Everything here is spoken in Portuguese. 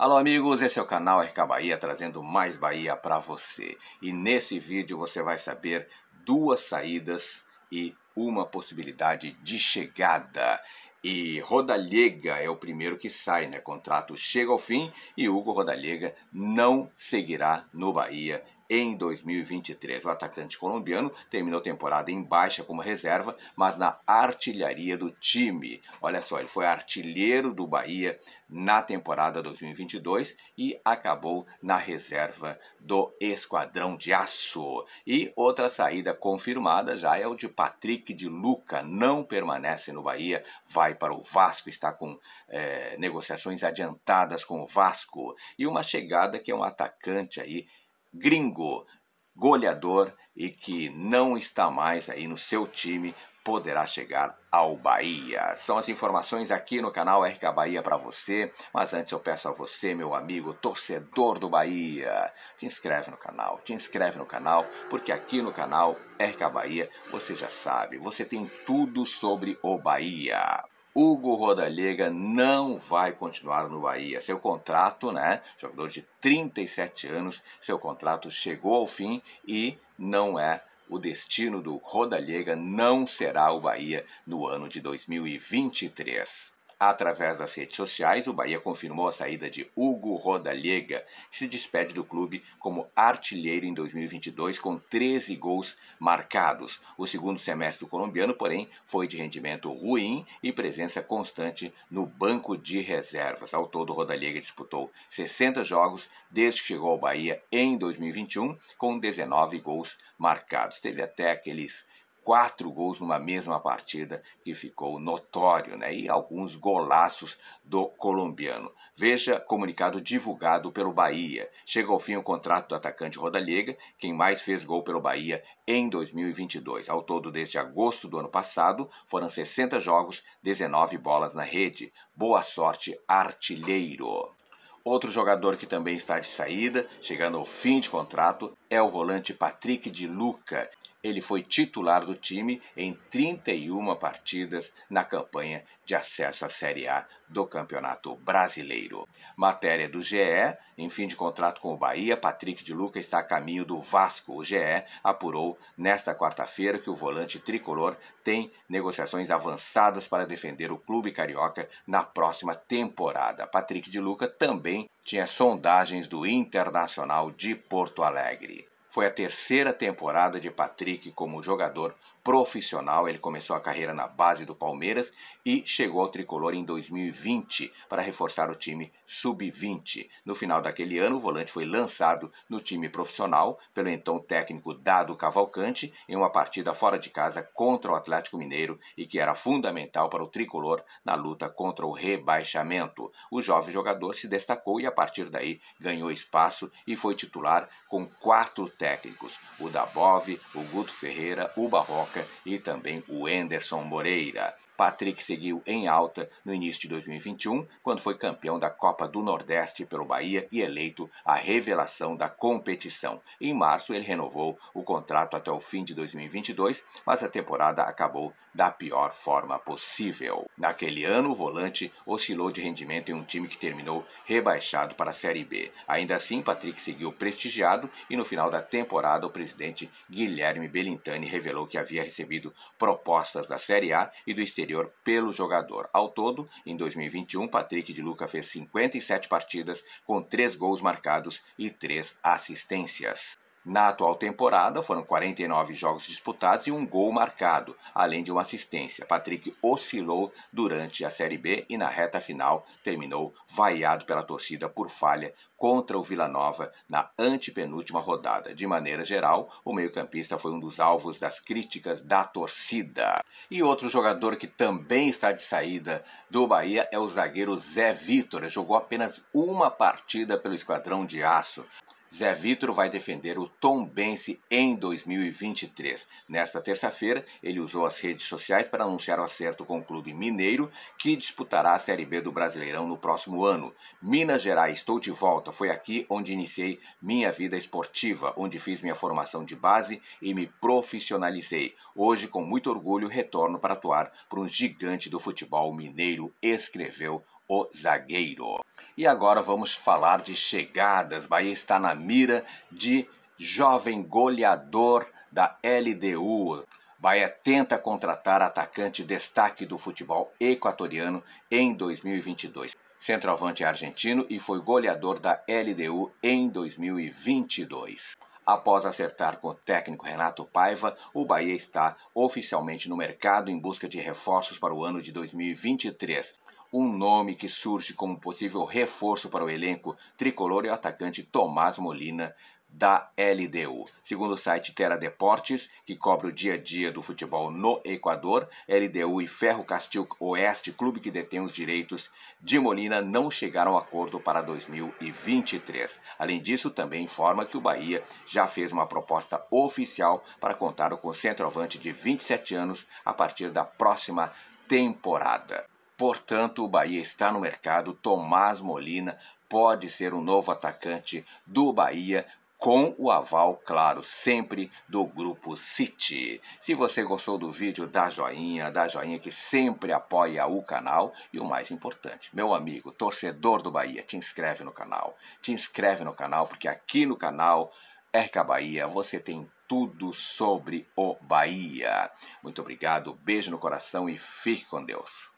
Alô amigos, esse é o canal RK Bahia trazendo mais Bahia para você. E nesse vídeo você vai saber duas saídas e uma possibilidade de chegada. E Rodallega é o primeiro que sai, né? Contrato chega ao fim e Hugo Rodallega não seguirá no Bahia em 2023, o atacante colombiano terminou a temporada em baixa como reserva, mas na artilharia do time. Olha só, ele foi artilheiro do Bahia na temporada 2022 e acabou na reserva do Esquadrão de Aço. E outra saída confirmada já é o de Patrick de Luca, não permanece no Bahia, vai para o Vasco, está com é, negociações adiantadas com o Vasco. E uma chegada que é um atacante aí gringo, goleador e que não está mais aí no seu time, poderá chegar ao Bahia. São as informações aqui no canal RK Bahia para você, mas antes eu peço a você, meu amigo torcedor do Bahia, te inscreve no canal, te inscreve no canal, porque aqui no canal RK Bahia, você já sabe, você tem tudo sobre o Bahia. Hugo Rodallega não vai continuar no Bahia. Seu contrato, né, jogador de 37 anos, seu contrato chegou ao fim e não é o destino do Rodallega, não será o Bahia no ano de 2023. Através das redes sociais, o Bahia confirmou a saída de Hugo Rodallega, que se despede do clube como artilheiro em 2022 com 13 gols marcados. O segundo semestre do colombiano, porém, foi de rendimento ruim e presença constante no banco de reservas. Ao todo, Rodallega disputou 60 jogos desde que chegou ao Bahia em 2021 com 19 gols marcados. Teve até aqueles quatro gols numa mesma partida, que ficou notório, né? E alguns golaços do colombiano. Veja comunicado divulgado pelo Bahia. Chega ao fim o contrato do atacante Rodallega, quem mais fez gol pelo Bahia em 2022. Ao todo, desde agosto do ano passado, foram 60 jogos, 19 bolas na rede. Boa sorte, artilheiro. Outro jogador que também está de saída, chegando ao fim de contrato, é o volante Patrick de Luca, ele foi titular do time em 31 partidas na campanha de acesso à Série A do Campeonato Brasileiro. Matéria do GE, em fim de contrato com o Bahia, Patrick de Luca está a caminho do Vasco. O GE apurou nesta quarta-feira que o volante tricolor tem negociações avançadas para defender o clube carioca na próxima temporada. Patrick de Luca também tinha sondagens do Internacional de Porto Alegre foi a terceira temporada de Patrick como jogador profissional. Ele começou a carreira na base do Palmeiras e chegou ao tricolor em 2020 para reforçar o time sub-20. No final daquele ano, o volante foi lançado no time profissional pelo então técnico Dado Cavalcante em uma partida fora de casa contra o Atlético Mineiro e que era fundamental para o tricolor na luta contra o rebaixamento. O jovem jogador se destacou e a partir daí ganhou espaço e foi titular com quatro técnicos: o Dabov, o Guto Ferreira, o Barroca e também o Anderson Moreira. Patrick seguiu em alta no início de 2021, quando foi campeão da Copa do Nordeste pelo Bahia e eleito a revelação da competição. Em março, ele renovou o contrato até o fim de 2022, mas a temporada acabou da pior forma possível. Naquele ano, o volante oscilou de rendimento em um time que terminou rebaixado para a Série B. Ainda assim, Patrick seguiu prestigiado e no final da temporada, o presidente Guilherme Belintani revelou que havia recebido propostas da Série A e do exterior pelo jogador. Ao todo, em 2021, Patrick de Luca fez 57 partidas com 3 gols marcados e 3 assistências. Na atual temporada, foram 49 jogos disputados e um gol marcado, além de uma assistência. Patrick oscilou durante a Série B e na reta final terminou vaiado pela torcida por falha contra o Vila Nova na antepenúltima rodada. De maneira geral, o meio-campista foi um dos alvos das críticas da torcida. E outro jogador que também está de saída do Bahia é o zagueiro Zé Vitor. Jogou apenas uma partida pelo Esquadrão de Aço. Zé Vitor vai defender o Tom Bense em 2023. Nesta terça-feira, ele usou as redes sociais para anunciar o acerto com o clube mineiro que disputará a Série B do Brasileirão no próximo ano. Minas Gerais, estou de volta. Foi aqui onde iniciei minha vida esportiva, onde fiz minha formação de base e me profissionalizei. Hoje, com muito orgulho, retorno para atuar para um gigante do futebol mineiro, escreveu o zagueiro. E agora vamos falar de chegadas. Bahia está na mira de jovem goleador da LDU. Bahia tenta contratar atacante destaque do futebol equatoriano em 2022. Centroavante argentino e foi goleador da LDU em 2022. Após acertar com o técnico Renato Paiva, o Bahia está oficialmente no mercado em busca de reforços para o ano de 2023. Um nome que surge como possível reforço para o elenco tricolor é o atacante Tomás Molina, da LDU. Segundo o site Terra Deportes, que cobre o dia a dia do futebol no Equador, LDU e Ferro Castil Oeste, clube que detém os direitos de Molina, não chegaram a acordo para 2023. Além disso, também informa que o Bahia já fez uma proposta oficial para contar com o centroavante de 27 anos a partir da próxima temporada. Portanto, o Bahia está no mercado. Tomás Molina pode ser o novo atacante do Bahia com o aval, claro, sempre do Grupo City. Se você gostou do vídeo, dá joinha, dá joinha que sempre apoia o canal. E o mais importante, meu amigo, torcedor do Bahia, te inscreve no canal. Te inscreve no canal, porque aqui no canal RK Bahia você tem tudo sobre o Bahia. Muito obrigado, beijo no coração e fique com Deus.